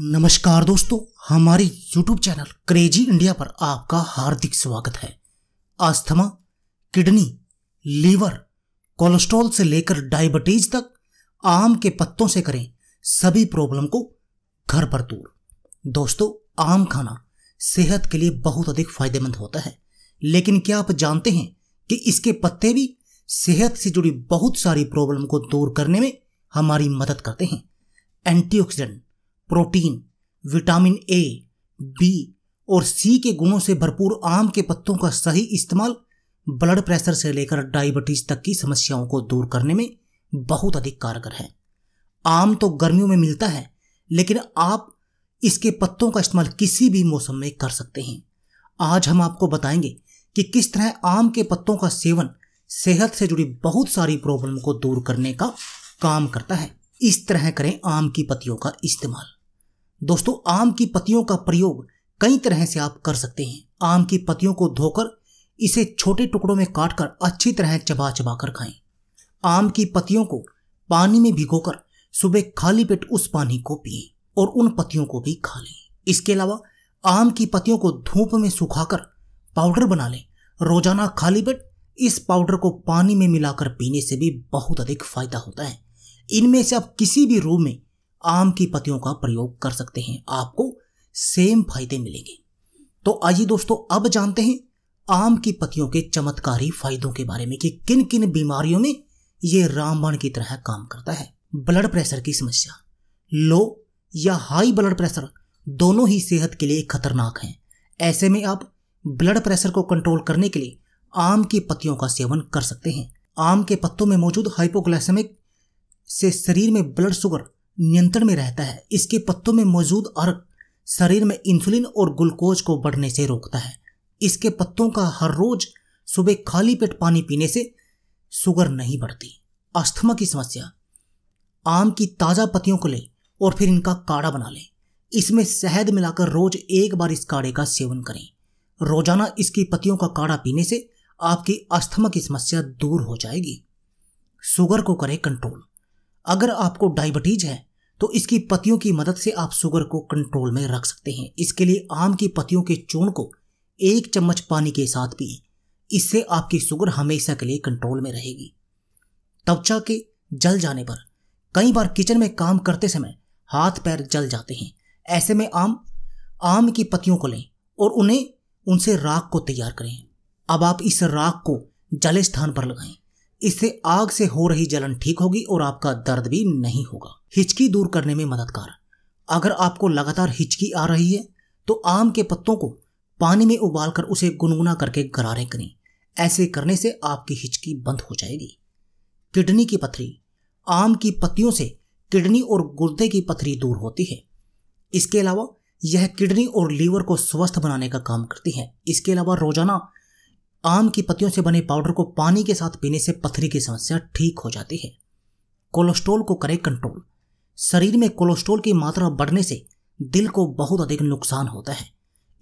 नमस्कार दोस्तों हमारे YouTube चैनल क्रेजी इंडिया पर आपका हार्दिक स्वागत है आस्थमा किडनी लीवर कोलेस्ट्रॉल से लेकर डायबिटीज तक आम के पत्तों से करें सभी प्रॉब्लम को घर पर दूर दोस्तों आम खाना सेहत के लिए बहुत अधिक फायदेमंद होता है लेकिन क्या आप जानते हैं कि इसके पत्ते भी सेहत से जुड़ी बहुत सारी प्रॉब्लम को दूर करने में हमारी मदद करते हैं antioxidant protein vitamin A B और सी के गुणों से भरपूर आम के पत्तों का सही इस्तेमाल ब्लड प्रेशर से लेकर डायबिटीज तक की समस्याओं को दूर करने में बहुत अधिक कारगर है आम तो गर्मियों में मिलता है लेकिन आप इसके पत्तों का इस्तेमाल किसी भी मौसम में कर सकते हैं आज हम आपको बताएंगे कि किस तरह आम के पत्तों का सेवन सेहत से जुड़ी बहुत सारी प्रॉब्लम को दूर करने का काम करता है इस तरह करें आम की पत्तियों का इस्तेमाल दोस्तों आम की पत्तियों का प्रयोग कई तरह से आप कर सकते हैं आम की पत्तियों को धोकर इसे छोटे टुकड़ों में काटकर अच्छी तरह चबा चबा कर खाएं आम की पत्तियों को पानी में भिगोकर सुबह खाली पेट उस पानी को पिए और उन पत्तियों को भी खा लें इसके अलावा आम की पत्तियों को धूप में सुखाकर पाउडर बना लें रोजाना खाली पेट इस पाउडर को पानी में मिलाकर पीने से भी बहुत अधिक फायदा होता है इनमें से आप किसी भी रूप में आम की पत्तियों का प्रयोग कर सकते हैं आपको सेम फायदे मिलेंगे तो आइए दोस्तों अब जानते हैं आम की पत्तियों के चमत्कारी फायदों के बारे में कि किन किन बीमारियों में ये रामबाण की तरह काम करता है ब्लड प्रेशर की समस्या लो या हाई ब्लड प्रेशर दोनों ही सेहत के लिए खतरनाक हैं ऐसे में आप ब्लड प्रेशर को कंट्रोल करने के लिए आम की पत्तियों का सेवन कर सकते हैं आम के पत्तों में मौजूद हाइपोग्लाइसेमिक से शरीर में ब्लड शुगर नियंत्रण में रहता है इसके पत्तों में मौजूद अर्क शरीर में इंसुलिन और ग्लूकोज को बढ़ने से रोकता है इसके पत्तों का हर रोज सुबह खाली पेट पानी पीने से शुगर नहीं बढ़ती अस्थमा की समस्या आम की ताज़ा पत्तियों को लें और फिर इनका काढ़ा बना लें इसमें शहद मिलाकर रोज एक बार इस काढ़े का सेवन करें रोजाना इसकी पत्तियों का काढ़ा पीने से आपकी अस्थमा की समस्या दूर हो जाएगी शुगर को करें कंट्रोल अगर आपको डायबिटीज है तो इसकी पतियों की मदद से आप शुगर को कंट्रोल में रख सकते हैं इसके लिए आम की पतियों के चूर्ण को एक चम्मच पानी के साथ पिए इससे आपकी शुगर हमेशा के लिए कंट्रोल में रहेगी त्वचा के जल जाने पर कई बार किचन में काम करते समय हाथ पैर जल जाते हैं ऐसे में आम आम की पतियों को लें और उन्हें उनसे राख को तैयार करें अब आप इस राख को जले स्थान पर लगाएं इससे आग से हो रही जलन ठीक होगी और आपका दर्द भी नहीं होगा हिचकी दूर करने में मददगार अगर आपको लगातार हिचकी आ रही है तो आम के पत्तों को पानी में उबालकर उसे गुनगुना करके गरारे करें ऐसे करने से आपकी हिचकी बंद हो जाएगी किडनी की पथरी आम की पत्तियों से किडनी और गुर्दे की पथरी दूर होती है इसके अलावा यह किडनी और लीवर को स्वस्थ बनाने का काम करती है इसके अलावा रोजाना आम की पत्तियों से बने पाउडर को पानी के साथ पीने से पथरी की समस्या ठीक हो जाती है कोलेस्ट्रोल को करे कंट्रोल शरीर में कोलेस्ट्रोल की मात्रा बढ़ने से दिल को बहुत अधिक नुकसान होता है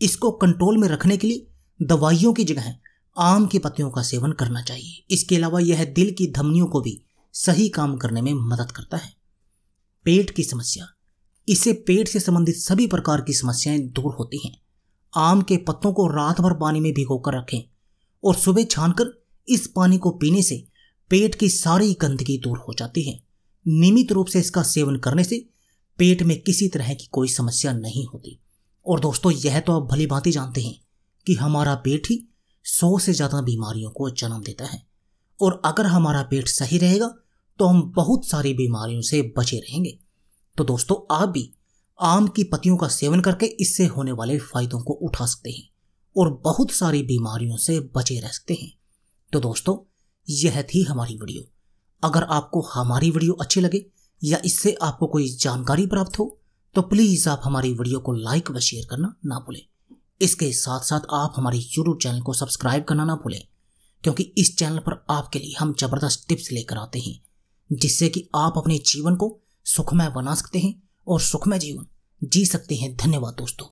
इसको कंट्रोल में रखने के लिए दवाइयों की जगह आम की पत्तियों का सेवन करना चाहिए इसके अलावा यह दिल की धमनियों को भी सही काम करने में मदद करता है पेट की समस्या इससे पेट से संबंधित सभी प्रकार की समस्याएं दूर होती हैं आम के पत्तों को रात भर पानी में भिगोकर रखें और सुबह छानकर इस पानी को पीने से पेट की सारी गंदगी दूर हो जाती है नियमित रूप से इसका सेवन करने से पेट में किसी तरह की कोई समस्या नहीं होती और दोस्तों यह तो आप भली भांति जानते हैं कि हमारा पेट ही सौ से ज़्यादा बीमारियों को जन्म देता है और अगर हमारा पेट सही रहेगा तो हम बहुत सारी बीमारियों से बचे रहेंगे तो दोस्तों आप भी आम की पत्तियों का सेवन करके इससे होने वाले फायदों को उठा सकते हैं और बहुत सारी बीमारियों से बचे रह सकते हैं तो दोस्तों यह थी हमारी वीडियो अगर आपको हमारी वीडियो अच्छी लगे या इससे आपको कोई जानकारी प्राप्त हो तो प्लीज़ आप हमारी वीडियो को लाइक व शेयर करना ना भूलें इसके साथ साथ आप हमारे यूट्यूब चैनल को सब्सक्राइब करना ना भूलें क्योंकि इस चैनल पर आपके लिए हम जबरदस्त टिप्स लेकर आते हैं जिससे कि आप अपने जीवन को सुखमय बना सकते हैं और सुखमय जीवन जी सकते हैं धन्यवाद दोस्तों